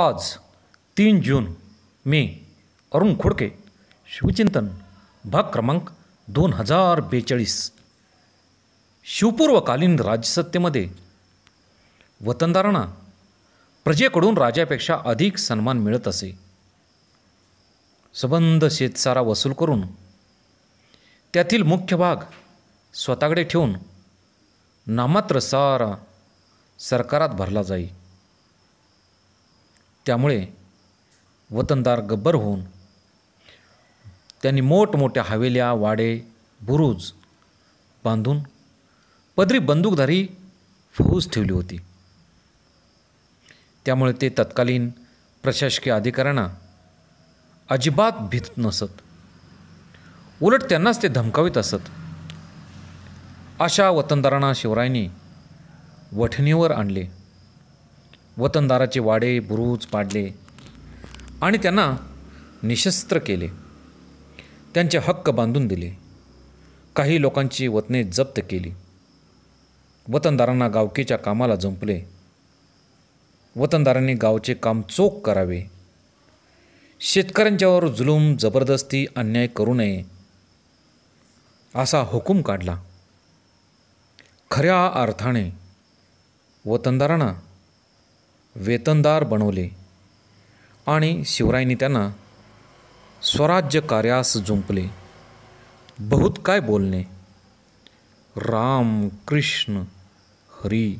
आज तीन जून मी अरुण खोडके शिवचिंतन भाग क्रमांक दोन हजार बेचाळीस शिवपूर्वकालीन राजसत्तेमध्ये वतनदारांना प्रजेकडून राजापेक्षा अधिक सन्मान मिळत असे सबंध शेतसारा वसूल करून त्यातील मुख्य भाग स्वतःकडे ठेवून नामात्र सारा सरकारात भरला जाई त्यामुळे वतनदार गब्बर होऊन त्यांनी मोठमोठ्या हवेल्या वाडे बुरुज बांधून पदरी बंदूकधारी फौज ठेवली होती त्यामुळे ते तत्कालीन प्रशासकीय अधिकाऱ्यांना अजिबात भीत नसत उलट त्यांनाच ते धमकावित असत अशा वतनदारांना शिवरायांनी वठणीवर आणले वतनदाराचे वाडे बुरुज पाडले आणि त्यांना निशस्त्र केले त्यांचे हक्क बांधून दिले काही लोकांची वतने जप्त केली वतनदारांना गावकीच्या कामाला जंपले वतनदारांनी गावचे काम चोख करावे शेतकऱ्यांच्यावर जुलूम जबरदस्ती अन्याय करू नये असा हुकूम काढला खऱ्या अर्थाने वतनदारांना वेतनदार बनवले आणि शिवरायांनी त्यांना स्वराज्य कार्यास जुंपले बहुत काय बोलणे राम कृष्ण हरी